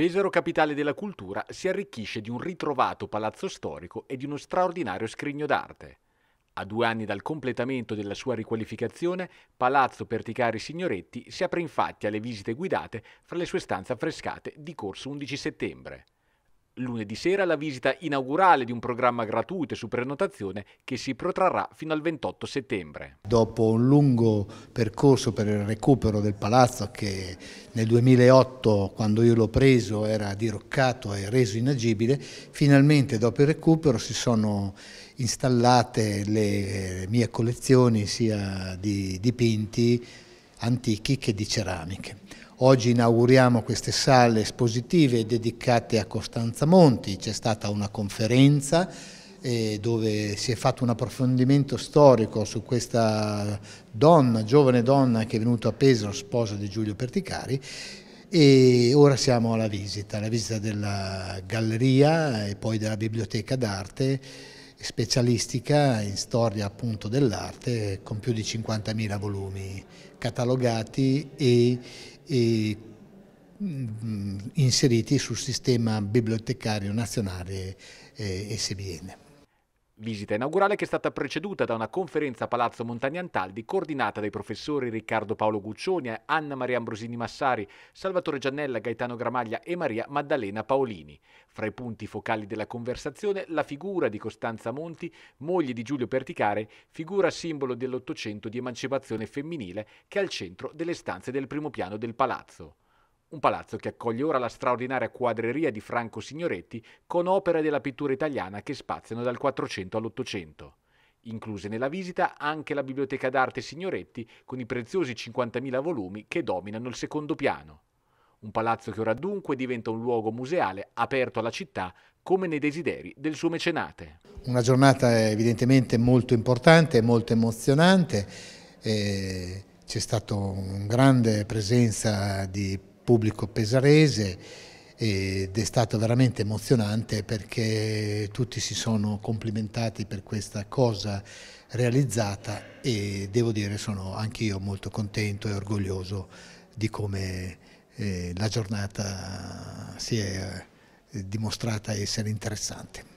Pesaro, capitale della cultura, si arricchisce di un ritrovato palazzo storico e di uno straordinario scrigno d'arte. A due anni dal completamento della sua riqualificazione, Palazzo Perticari Signoretti si apre infatti alle visite guidate fra le sue stanze affrescate di corso 11 settembre lunedì sera la visita inaugurale di un programma gratuito su prenotazione che si protrarrà fino al 28 settembre. Dopo un lungo percorso per il recupero del palazzo che nel 2008 quando io l'ho preso era diroccato e reso inagibile, finalmente dopo il recupero si sono installate le eh, mie collezioni sia di dipinti antichi che di ceramiche. Oggi inauguriamo queste sale espositive dedicate a Costanza Monti, c'è stata una conferenza eh, dove si è fatto un approfondimento storico su questa donna, giovane donna che è venuta a Pesaro, sposa di Giulio Perticari, e ora siamo alla visita, la visita della galleria e poi della biblioteca d'arte specialistica in storia appunto dell'arte con più di 50.000 volumi catalogati e Mm, mm, inseriti sul sistema bibliotecario nazionale eh, SBN. Visita inaugurale che è stata preceduta da una conferenza a Palazzo Montagna Antaldi coordinata dai professori Riccardo Paolo Guccioni, Anna Maria Ambrosini Massari, Salvatore Giannella, Gaetano Gramaglia e Maria Maddalena Paolini. Fra i punti focali della conversazione la figura di Costanza Monti, moglie di Giulio Perticare, figura simbolo dell'Ottocento di emancipazione femminile che è al centro delle stanze del primo piano del palazzo. Un palazzo che accoglie ora la straordinaria quadreria di Franco Signoretti con opere della pittura italiana che spaziano dal 400 all'800. Incluse nella visita anche la Biblioteca d'arte Signoretti con i preziosi 50.000 volumi che dominano il secondo piano. Un palazzo che ora dunque diventa un luogo museale aperto alla città come nei desideri del suo mecenate. Una giornata evidentemente molto importante, molto emozionante. Eh c'è stata una grande presenza di pubblico pesarese ed è stato veramente emozionante perché tutti si sono complimentati per questa cosa realizzata e devo dire sono anch'io molto contento e orgoglioso di come eh, la giornata si è eh, dimostrata essere interessante.